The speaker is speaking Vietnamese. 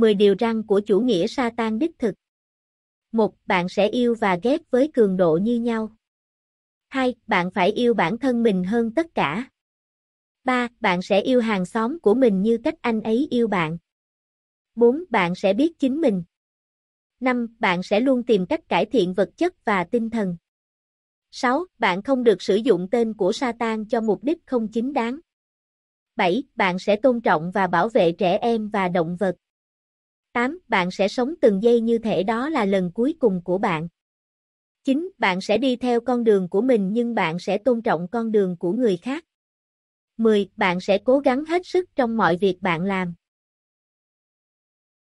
10 điều răng của chủ nghĩa Satan đích thực. một Bạn sẽ yêu và ghét với cường độ như nhau. 2. Bạn phải yêu bản thân mình hơn tất cả. 3. Bạn sẽ yêu hàng xóm của mình như cách anh ấy yêu bạn. 4. Bạn sẽ biết chính mình. 5. Bạn sẽ luôn tìm cách cải thiện vật chất và tinh thần. 6. Bạn không được sử dụng tên của Satan cho mục đích không chính đáng. 7. Bạn sẽ tôn trọng và bảo vệ trẻ em và động vật. 8. Bạn sẽ sống từng giây như thể đó là lần cuối cùng của bạn. 9. Bạn sẽ đi theo con đường của mình nhưng bạn sẽ tôn trọng con đường của người khác. 10. Bạn sẽ cố gắng hết sức trong mọi việc bạn làm.